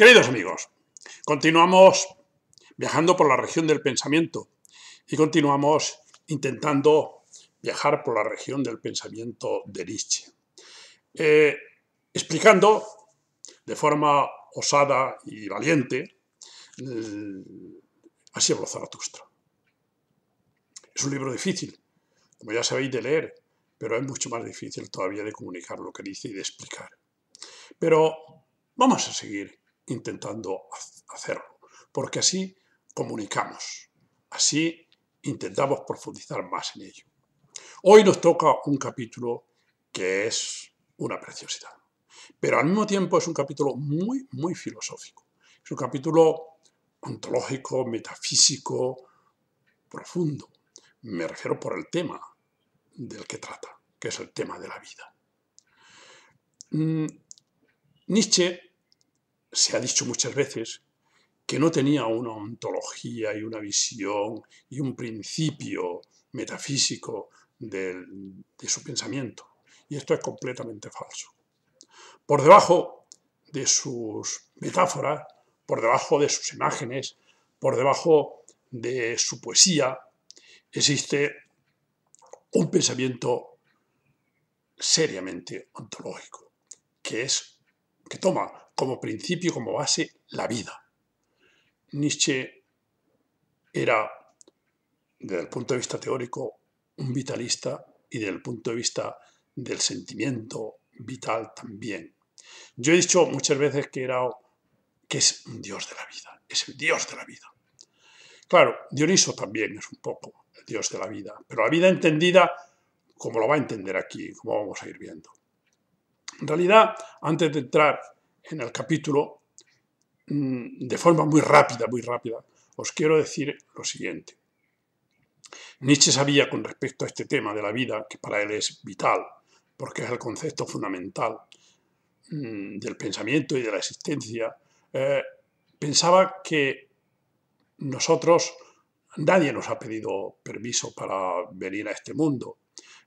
Queridos amigos, continuamos viajando por la región del pensamiento y continuamos intentando viajar por la región del pensamiento de Nietzsche, eh, explicando de forma osada y valiente mm, Así habló Zaratustra. Es un libro difícil, como ya sabéis de leer, pero es mucho más difícil todavía de comunicar lo que dice y de explicar. Pero vamos a seguir intentando hacerlo, porque así comunicamos, así intentamos profundizar más en ello. Hoy nos toca un capítulo que es una preciosidad, pero al mismo tiempo es un capítulo muy, muy filosófico. Es un capítulo ontológico, metafísico, profundo. Me refiero por el tema del que trata, que es el tema de la vida. Mm, Nietzsche se ha dicho muchas veces que no tenía una ontología y una visión y un principio metafísico de su pensamiento. Y esto es completamente falso. Por debajo de sus metáforas, por debajo de sus imágenes, por debajo de su poesía, existe un pensamiento seriamente ontológico, que es que toma como principio, como base, la vida. Nietzsche era, desde el punto de vista teórico, un vitalista y desde el punto de vista del sentimiento vital también. Yo he dicho muchas veces que era que es un dios de la vida, es el dios de la vida. Claro, Dioniso también es un poco el dios de la vida, pero la vida entendida como lo va a entender aquí, como vamos a ir viendo. En realidad, antes de entrar en el capítulo mm, de forma muy rápida, muy rápida, os quiero decir lo siguiente. Nietzsche sabía con respecto a este tema de la vida que para él es vital, porque es el concepto fundamental mm, del pensamiento y de la existencia, eh, pensaba que nosotros, nadie nos ha pedido permiso para venir a este mundo.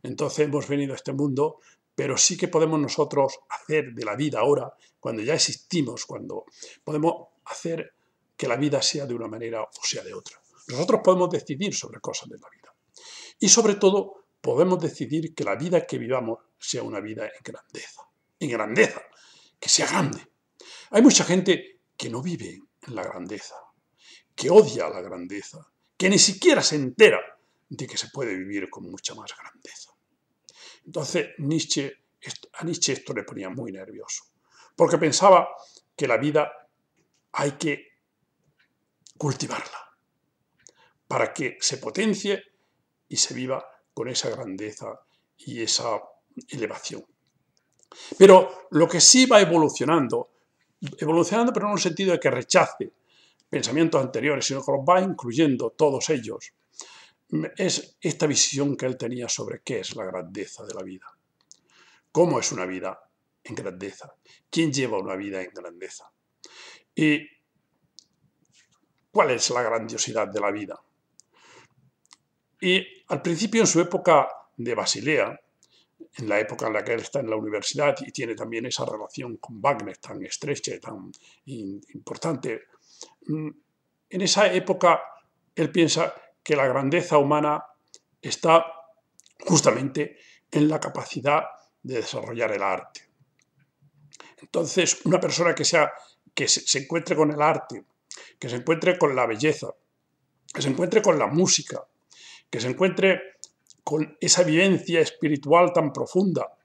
Entonces hemos venido a este mundo pero sí que podemos nosotros hacer de la vida ahora, cuando ya existimos, cuando podemos hacer que la vida sea de una manera o sea de otra. Nosotros podemos decidir sobre cosas de la vida. Y sobre todo, podemos decidir que la vida que vivamos sea una vida en grandeza. En grandeza, que sea grande. Hay mucha gente que no vive en la grandeza, que odia la grandeza, que ni siquiera se entera de que se puede vivir con mucha más grandeza. Entonces Nietzsche, a Nietzsche esto le ponía muy nervioso, porque pensaba que la vida hay que cultivarla para que se potencie y se viva con esa grandeza y esa elevación. Pero lo que sí va evolucionando, evolucionando pero no en el sentido de que rechace pensamientos anteriores, sino que los va incluyendo todos ellos es esta visión que él tenía sobre qué es la grandeza de la vida. ¿Cómo es una vida en grandeza? ¿Quién lleva una vida en grandeza? ¿Y cuál es la grandiosidad de la vida? Y al principio, en su época de Basilea, en la época en la que él está en la universidad y tiene también esa relación con Wagner tan estrecha y tan importante, mm, en esa época él piensa que la grandeza humana está justamente en la capacidad de desarrollar el arte. Entonces, una persona que, sea, que se encuentre con el arte, que se encuentre con la belleza, que se encuentre con la música, que se encuentre con esa vivencia espiritual tan profunda,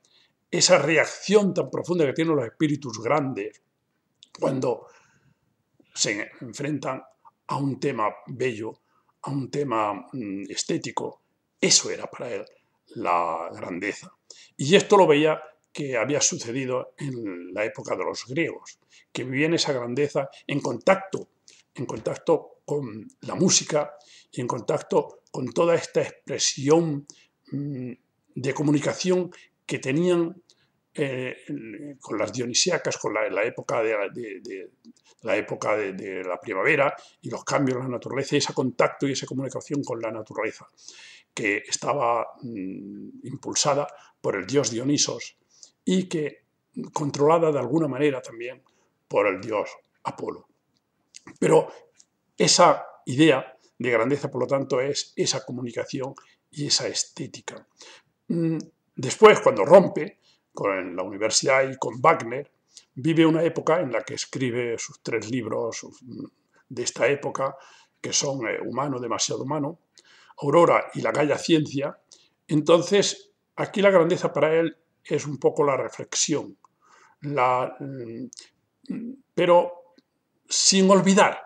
esa reacción tan profunda que tienen los espíritus grandes cuando se enfrentan a un tema bello a un tema mm, estético, eso era para él la grandeza. Y esto lo veía que había sucedido en la época de los griegos, que vivían esa grandeza en contacto, en contacto con la música y en contacto con toda esta expresión mm, de comunicación que tenían eh, eh, con las dionisíacas, con la, época, de, la época de, la primavera y los cambios en la naturaleza y ese contacto y esa comunicación con la naturaleza que estaba mm, impulsada por el dios Dionisos y que controlada de alguna manera también por el dios Apolo. Pero esa idea de grandeza, por lo tanto, es esa comunicación y esa estética. Mm, después, cuando rompe, con la universidad y con Wagner, vive una época en la que escribe sus tres libros de esta época, que son eh, Humano, demasiado humano, Aurora y la Galla Ciencia. Entonces, aquí la grandeza para él es un poco la reflexión, la, mm, pero sin olvidar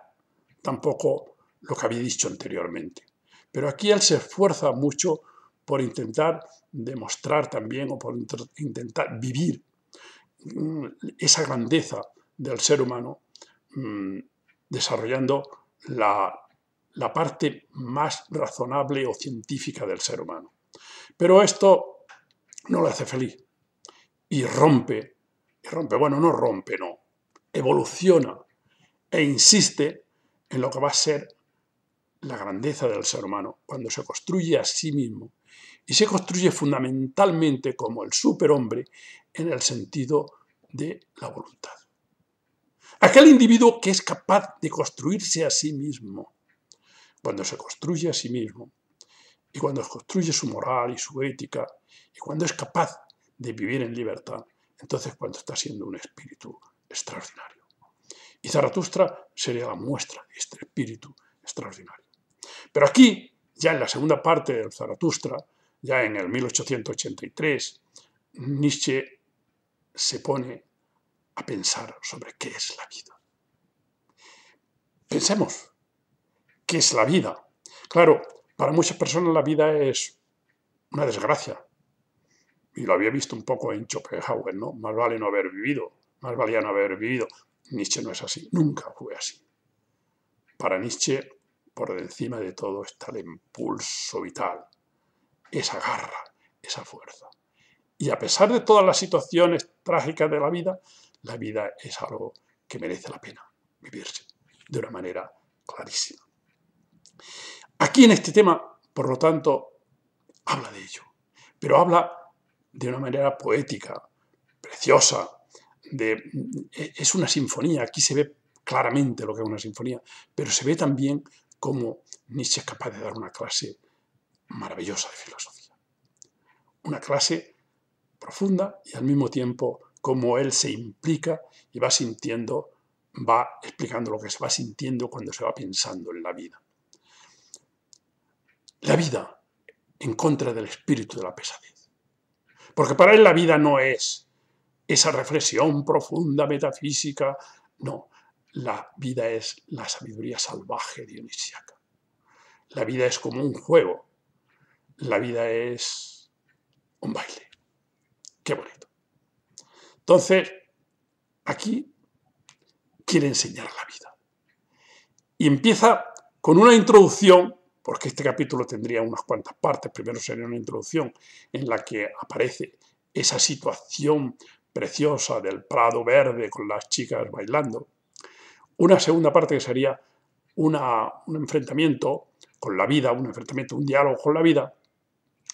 tampoco lo que había dicho anteriormente. Pero aquí él se esfuerza mucho por intentar demostrar también o por intentar vivir mm, esa grandeza del ser humano mm, desarrollando la, la parte más razonable o científica del ser humano. Pero esto no lo hace feliz y rompe, y rompe, bueno, no rompe, no, evoluciona e insiste en lo que va a ser la grandeza del ser humano, cuando se construye a sí mismo y se construye fundamentalmente como el superhombre en el sentido de la voluntad. Aquel individuo que es capaz de construirse a sí mismo, cuando se construye a sí mismo, y cuando construye su moral y su ética, y cuando es capaz de vivir en libertad, entonces cuando está siendo un espíritu extraordinario. Y Zaratustra sería la muestra de este espíritu extraordinario. Pero aquí ya en la segunda parte del Zaratustra, ya en el 1883, Nietzsche se pone a pensar sobre qué es la vida. Pensemos, ¿qué es la vida? Claro, para muchas personas la vida es una desgracia. Y lo había visto un poco en Schopenhauer, ¿no? Más vale no haber vivido, más valía no haber vivido. Nietzsche no es así, nunca fue así. Para Nietzsche por encima de todo está el impulso vital, esa garra, esa fuerza. Y a pesar de todas las situaciones trágicas de la vida, la vida es algo que merece la pena vivirse de una manera clarísima. Aquí en este tema, por lo tanto, habla de ello, pero habla de una manera poética, preciosa, de, e, es una sinfonía, aquí se ve claramente lo que es una sinfonía, pero se ve también cómo Nietzsche es capaz de dar una clase maravillosa de filosofía. Una clase profunda y al mismo tiempo cómo él se implica y va sintiendo, va explicando lo que se va sintiendo cuando se va pensando en la vida. La vida en contra del espíritu de la pesadez. Porque para él la vida no es esa reflexión profunda, metafísica, no. La vida es la sabiduría salvaje dionisíaca. La vida es como un juego. La vida es un baile. Qué bonito. Entonces, aquí quiere enseñar la vida. Y empieza con una introducción, porque este capítulo tendría unas cuantas partes. Primero sería una introducción en la que aparece esa situación preciosa del prado verde con las chicas bailando. Una segunda parte que sería un enfrentamiento con la vida, un enfrentamiento, un diálogo con la vida.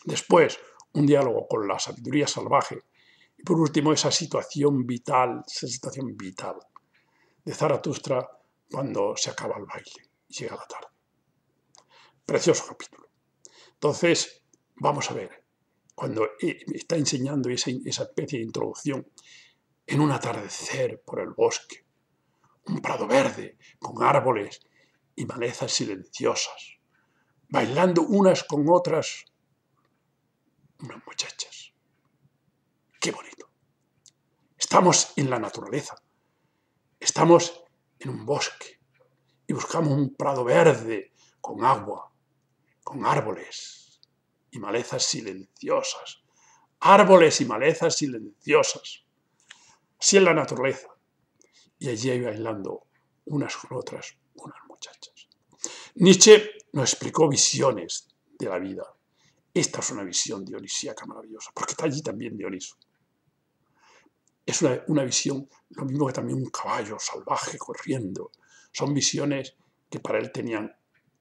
Después, un diálogo con la sabiduría salvaje. Y por último, esa situación vital, esa situación vital de Zaratustra cuando se acaba el baile y llega la tarde. Precioso capítulo. Entonces, vamos a ver, cuando e, está enseñando esa especie de introducción en un atardecer por el bosque, un prado verde, con árboles y malezas silenciosas, bailando unas con otras unas muchachas. ¡Qué bonito! Estamos en la naturaleza, estamos en un bosque y buscamos un prado verde con agua, con árboles y malezas silenciosas. Árboles y malezas silenciosas. Así es la naturaleza y allí iba bailando unas con otras unas muchachas. Nietzsche nos explicó visiones de la vida. Esta es una visión dionisíaca maravillosa, porque está allí también Dioniso. Es una, una visión, lo mismo que también un caballo salvaje corriendo. Son visiones que para él tenían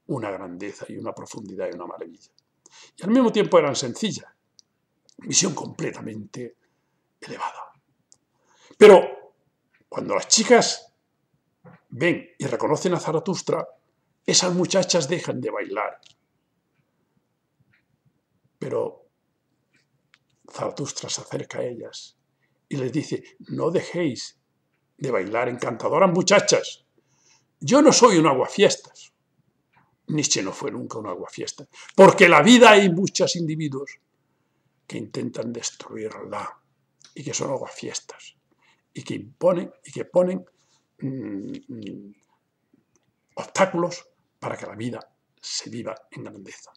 una grandeza y una profundidad y una maravilla. Y al mismo tiempo eran sencillas, visión completamente elevada. Pero cuando las chicas ven y reconocen a Zaratustra, esas muchachas dejan de bailar. Pero Zaratustra se acerca a ellas y les dice, no dejéis de bailar, encantadoras muchachas. Yo no soy un aguafiestas. Nietzsche no fue nunca un aguafiestas, porque la vida hay muchos individuos que intentan destruirla y que son aguafiestas y que imponen y que ponen mm, mm, obstáculos para que la vida se viva en grandeza.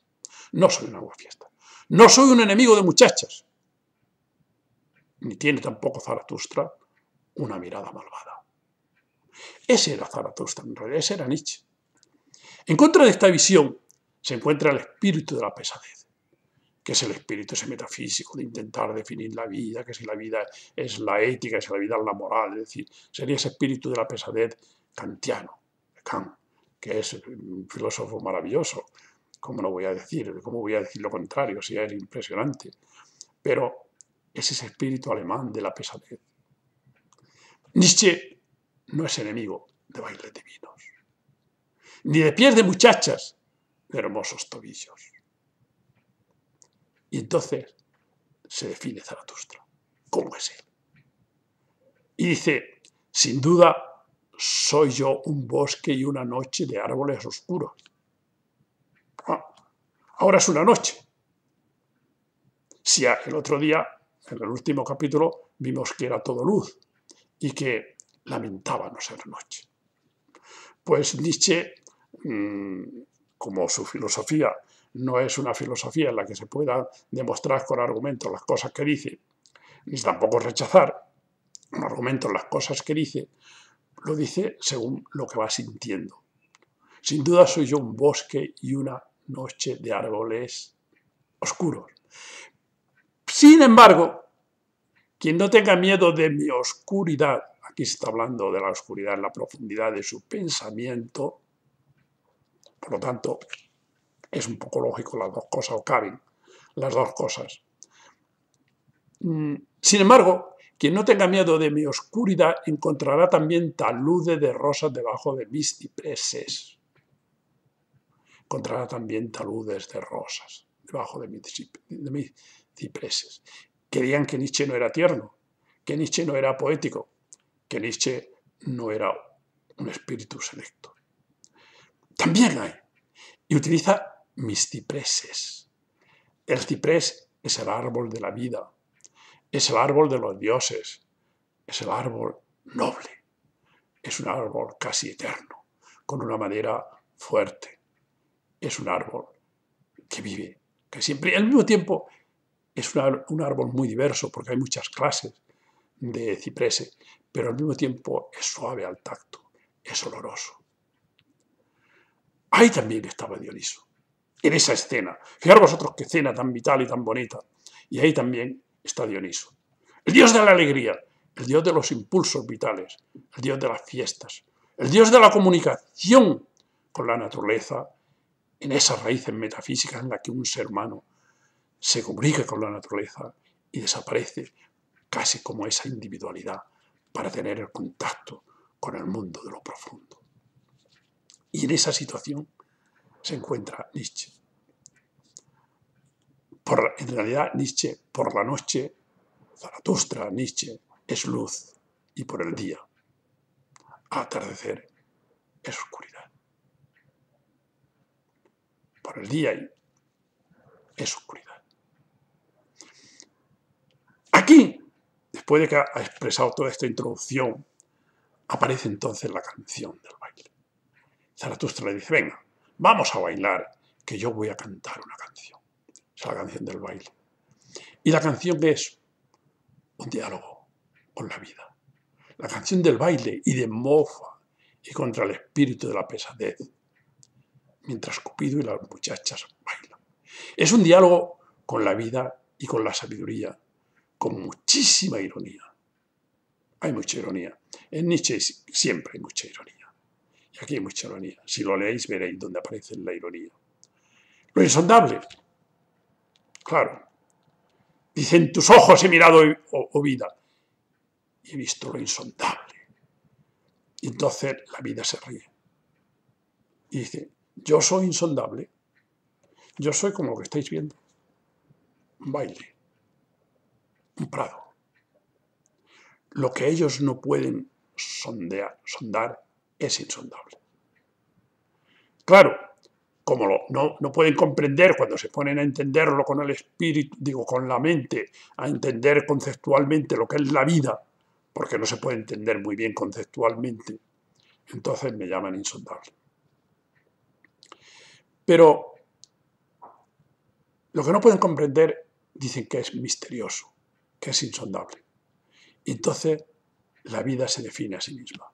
No soy una fiesta. No soy un enemigo de muchachas. Ni tiene tampoco Zaratustra una mirada malvada. Ese era Zaratustra, en realidad, ese era Nietzsche. En contra de esta visión se encuentra el espíritu de la pesadez que es el espíritu ese metafísico de intentar definir la vida, que si la vida es la ética, que si la vida es la moral, es decir, sería ese espíritu de la pesadez kantiano, Kant, que es un filósofo maravilloso, ¿cómo lo voy a decir? ¿Cómo voy a decir lo contrario? si es impresionante. Pero es ese espíritu alemán de la pesadez. Nietzsche no es enemigo de bailes divinos, ni de pies de muchachas de hermosos tobillos. Y entonces se define Zaratustra. ¿Cómo es él? Y dice, sin duda soy yo un bosque y una noche de árboles oscuros. Ah, ahora es una noche. Si el otro día, en el último capítulo, vimos que era todo luz y que lamentaba no ser noche. Pues Nietzsche, mm, como su filosofía no es una filosofía en la que se pueda demostrar con argumentos las cosas que dice, ni tampoco rechazar con argumentos las cosas que dice, lo dice según lo que va sintiendo. Sin duda soy yo un bosque y una noche de árboles oscuros. Sin embargo, quien no tenga miedo de mi oscuridad, aquí se está hablando de la oscuridad en la profundidad de su pensamiento, por lo tanto, es un poco lógico las dos cosas, o caben las dos cosas. Mm. Sin embargo, quien no tenga miedo de mi oscuridad encontrará también taludes de rosas debajo de mis cipreses. Encontrará también taludes de rosas debajo de mis, de cipreses. Querían que Nietzsche no era tierno, que Nietzsche no era poético, que Nietzsche no era un espíritu selecto. También hay. Y utiliza mis cipreses. El ciprés es el árbol de la vida, es el árbol de los dioses, es el árbol noble, es un árbol casi eterno, con una madera fuerte. Es un árbol que vive, que siempre, al mismo tiempo, es un árbol muy diverso porque hay muchas clases de cipreses, pero al mismo tiempo es suave al tacto, es oloroso. Ahí también estaba Dioniso en esa escena. Fijaros vosotros qué escena tan vital y tan bonita. Y ahí también está Dioniso. El dios de la alegría, el dios de los impulsos vitales, el dios de las fiestas, el dios de la comunicación con la naturaleza, en esas raíces metafísicas en las que un ser humano se comunica con la naturaleza y desaparece casi como esa individualidad para tener el contacto con el mundo de lo profundo. Y en esa situación se encuentra Nietzsche. Por, en realidad, Nietzsche, por la noche, Zaratustra, Nietzsche, es luz y por el día, atardecer, es oscuridad. Por el día es oscuridad. Aquí, después de que ha expresado toda esta introducción, aparece entonces la canción del baile. Zaratustra le dice, venga, vamos a bailar, que yo voy a cantar una canción. Es la canción del baile. Y la canción es un diálogo con la vida. La canción del baile y de mofa y contra el espíritu de la pesadez, mientras Cupido y las muchachas bailan. Es un diálogo con la vida y con la sabiduría, con muchísima ironía. Hay mucha ironía. En Nietzsche siempre hay mucha ironía aquí hay mucha ironía. Si lo leéis veréis dónde aparece la ironía. Lo insondable. Claro. Dicen, tus ojos he mirado, o vida, y he visto lo insondable. Y entonces la vida se ríe. Y dice, yo soy insondable, yo soy como lo que estáis viendo. Un baile, un prado. Lo que ellos no pueden sondear, sondar, es insondable. Claro, como lo, no, no, pueden comprender cuando se ponen a entenderlo con el espíritu, digo, con la mente, a entender conceptualmente lo que es la vida, porque no se puede entender muy bien conceptualmente, entonces me llaman insondable. Pero lo que no pueden comprender dicen que es misterioso, que es insondable. entonces la vida se define a sí misma.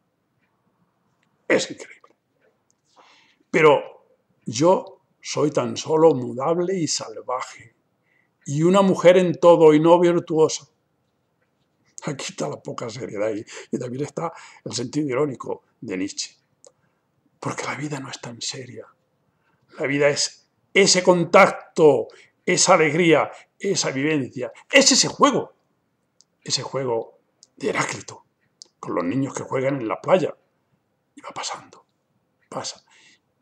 Es increíble. Pero yo soy tan solo mudable y salvaje, y una mujer en todo y no virtuosa. Aquí está la poca seriedad y, también está el sentido irónico de Nietzsche. Porque la vida no es tan seria. La vida es ese contacto, esa alegría, esa vivencia, es ese juego. Ese juego de Heráclito, con los niños que juegan en la playa, y va pasando, pasa.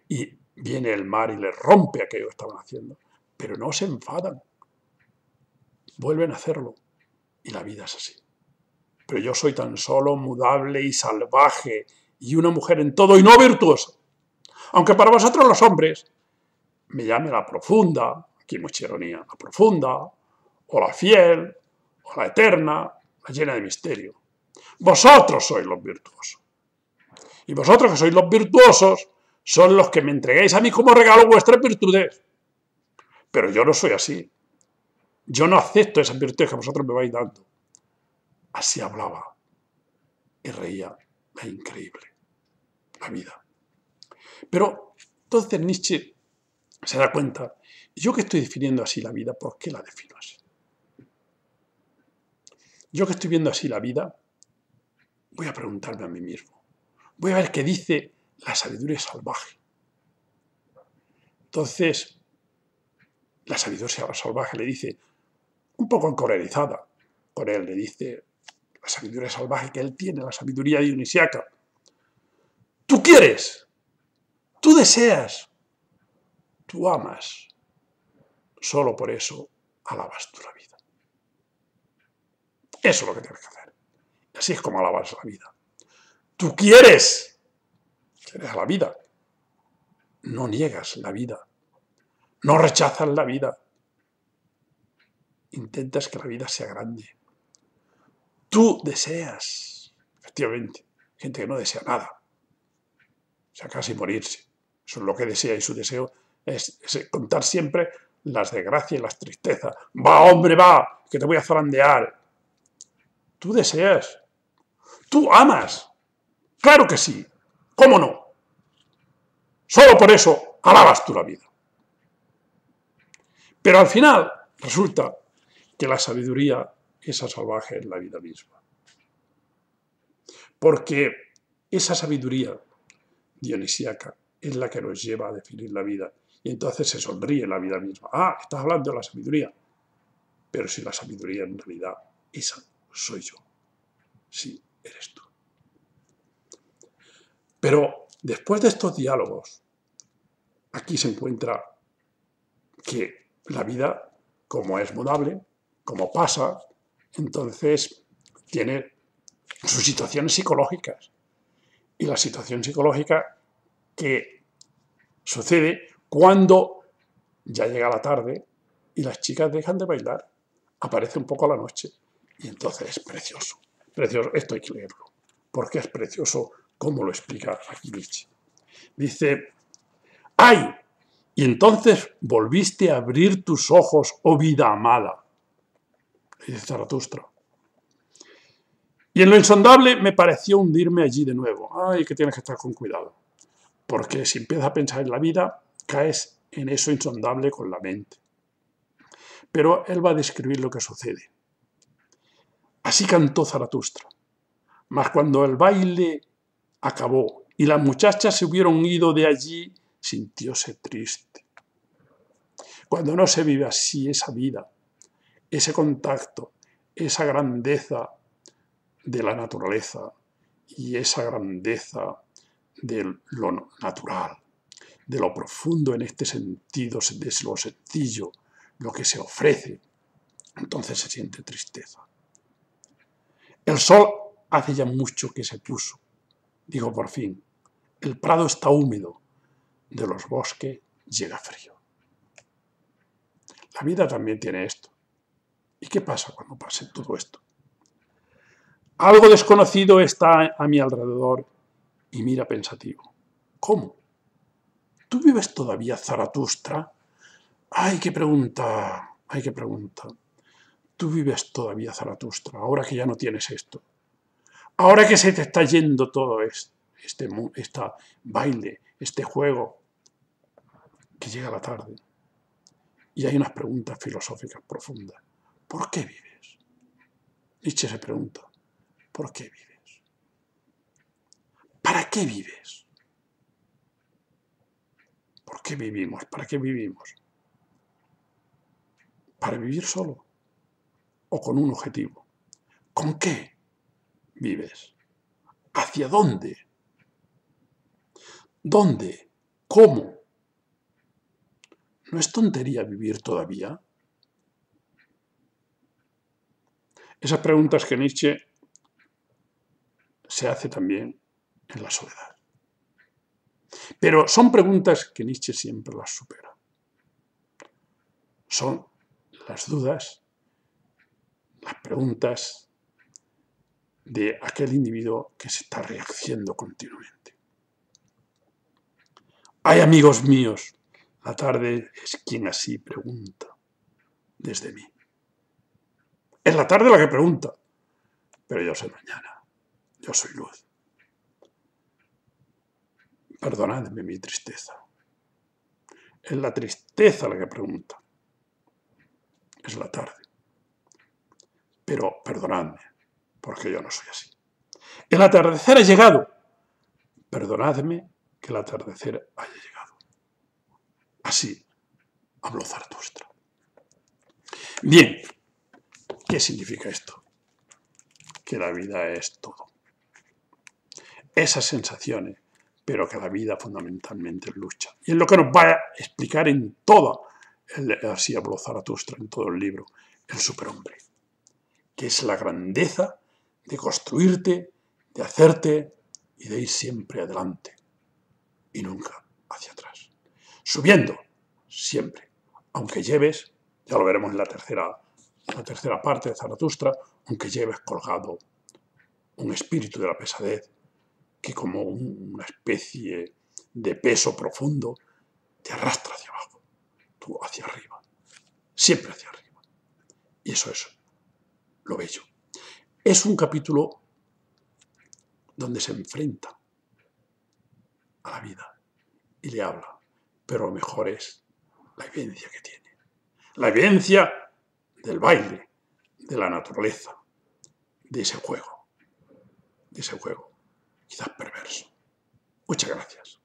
Y viene el mar y le rompe aquello que estaban haciendo. Pero no se enfadan. Vuelven a hacerlo. Y la vida es así. Pero yo soy tan solo mudable y salvaje y una mujer en todo y no virtuosa. Aunque para vosotros los hombres me llame la profunda, aquí mucha ironía, la profunda, o la fiel, o la eterna, la llena de misterio. Vosotros sois los virtuosos. Y vosotros, que sois los virtuosos, son los que me entregáis a mí como regalo vuestras virtudes. Pero yo no soy así. Yo no acepto esas virtudes que vosotros me vais dando. Así hablaba y reía. Es increíble la vida. Pero entonces Nietzsche se da cuenta, yo que estoy definiendo así la vida, ¿por qué la defino así? Yo que estoy viendo así la vida, voy a preguntarme a mí mismo, Voy a ver qué dice la sabiduría salvaje. Entonces, la sabiduría salvaje le dice, un poco encorelizada, con él le dice, la sabiduría salvaje que él tiene, la sabiduría dionisiaca. Tú quieres, tú deseas, tú amas. Solo por eso alabas tú la vida. Eso es lo que tienes que hacer. Así es como alabas la vida. Tú quieres. Quieres la vida. No niegas la vida. No rechazas la vida. Intentas que la vida sea grande. Tú deseas, efectivamente, gente que no desea nada. O sea, casi morirse. Eso es lo que desea y su deseo es, es contar siempre las desgracias y las tristezas. ¡Va, hombre, va! Que te voy a zarandear. Tú deseas. Tú amas. Claro que sí. ¿Cómo no? Solo por eso alabas tú la vida. Pero al final resulta que la sabiduría, esa salvaje, en la vida misma. Porque esa sabiduría dionisíaca es la que nos lleva a definir la vida. Y entonces se sonríe la vida misma. Ah, estás hablando de la sabiduría. Pero si la sabiduría en realidad, esa soy yo. Sí, eres tú. Pero después de estos diálogos, aquí se encuentra que la vida, como es mudable, como pasa, entonces tiene sus situaciones psicológicas. Y la situación psicológica que sucede cuando ya llega la tarde y las chicas dejan de bailar, aparece un poco la noche. Y entonces es precioso, precioso, esto hay que leerlo, porque es precioso ¿Cómo lo explica Nietzsche? Dice, ¡ay! Y entonces volviste a abrir tus ojos, oh vida amada, dice Zaratustra. Y en lo insondable me pareció hundirme allí de nuevo. ¡Ay, que tienes que estar con cuidado! Porque si empiezas a pensar en la vida, caes en eso insondable con la mente. Pero él va a describir lo que sucede. Así cantó Zaratustra. Mas cuando el baile acabó y las muchachas se hubieron ido de allí, sintióse triste. Cuando no se vive así esa vida, ese contacto, esa grandeza de la naturaleza y esa grandeza de lo natural, de lo profundo en este sentido, de lo sencillo, lo que se ofrece, entonces se siente tristeza. El sol hace ya mucho que se puso Digo por fin, el prado está húmedo, de los bosques llega frío. La vida también tiene esto. ¿Y qué pasa cuando pase todo esto? Algo desconocido está a mi alrededor y mira pensativo. ¿Cómo? ¿Tú vives todavía Zaratustra? ¡Ay, qué pregunta! ¡Ay, qué pregunta! Tú vives todavía Zaratustra, ahora que ya no tienes esto. Ahora que se te está yendo todo este, este baile, este juego, que llega la tarde, y hay unas preguntas filosóficas profundas. ¿Por qué vives? Nietzsche se pregunta, ¿por qué vives? ¿Para qué vives? ¿Por qué vivimos? ¿Para qué vivimos? ¿Para vivir solo? ¿O con un objetivo? ¿Con qué? vives? ¿Hacia dónde? ¿Dónde? ¿Cómo? ¿No es tontería vivir todavía? Esas preguntas que Nietzsche se hace también en la soledad. Pero son preguntas que Nietzsche siempre las supera. Son las dudas, las preguntas, de aquel individuo que se está reaccionando continuamente. Ay, amigos míos, la tarde es quien así pregunta desde mí. Es la tarde la que pregunta, pero yo soy mañana, yo soy luz. Perdonadme mi tristeza. Es la tristeza la que pregunta. Es la tarde. Pero perdonadme, porque yo no soy así. El atardecer ha llegado. Perdonadme que el atardecer haya llegado. Así habló Zaratustra. Bien, ¿qué significa esto? Que la vida es todo. Esas sensaciones, pero que la vida fundamentalmente es lucha. Y es lo que nos va a explicar en todo así habló Zaratustra en todo el libro, el superhombre, que es la grandeza de construirte, de hacerte y de ir siempre adelante y nunca hacia atrás. Subiendo, siempre, aunque lleves, ya lo veremos en la tercera, la tercera parte de Zaratustra, aunque lleves colgado un espíritu de la pesadez que como una especie de peso profundo te arrastra hacia abajo, tú hacia arriba, siempre hacia arriba. Y eso es lo bello es un capítulo donde se enfrenta a la vida y le habla, pero lo mejor es la evidencia que tiene. La evidencia del baile, de la naturaleza, de ese juego, de ese juego, quizás perverso. Muchas gracias.